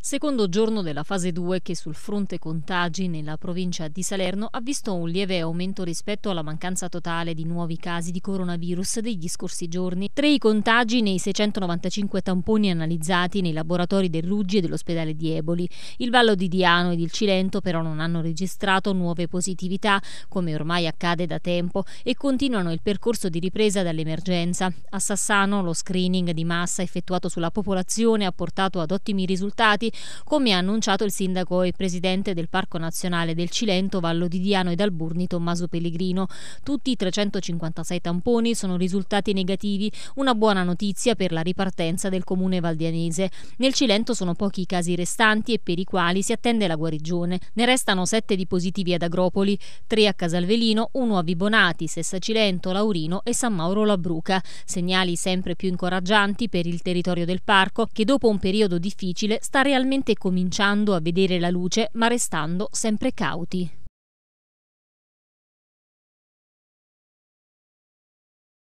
Secondo giorno della fase 2 che sul fronte contagi nella provincia di Salerno ha visto un lieve aumento rispetto alla mancanza totale di nuovi casi di coronavirus degli scorsi giorni. Tre i contagi nei 695 tamponi analizzati nei laboratori del Ruggi e dell'ospedale di Eboli. Il Vallo di Diano ed il Cilento però non hanno registrato nuove positività, come ormai accade da tempo, e continuano il percorso di ripresa dall'emergenza. A Sassano lo screening di massa effettuato sulla popolazione ha portato ad ottimi risultati come ha annunciato il sindaco e presidente del Parco Nazionale del Cilento, Vallo di Diano e dal Tommaso Pellegrino. Tutti i 356 tamponi sono risultati negativi, una buona notizia per la ripartenza del comune valdianese. Nel Cilento sono pochi i casi restanti e per i quali si attende la guarigione. Ne restano 7 di positivi ad Agropoli, 3 a Casalvelino, 1 a Vibonati, Sessa Cilento, Laurino e San Mauro Labruca. Segnali sempre più incoraggianti per il territorio del parco che dopo un periodo difficile sta realizzando realmente cominciando a vedere la luce, ma restando sempre cauti.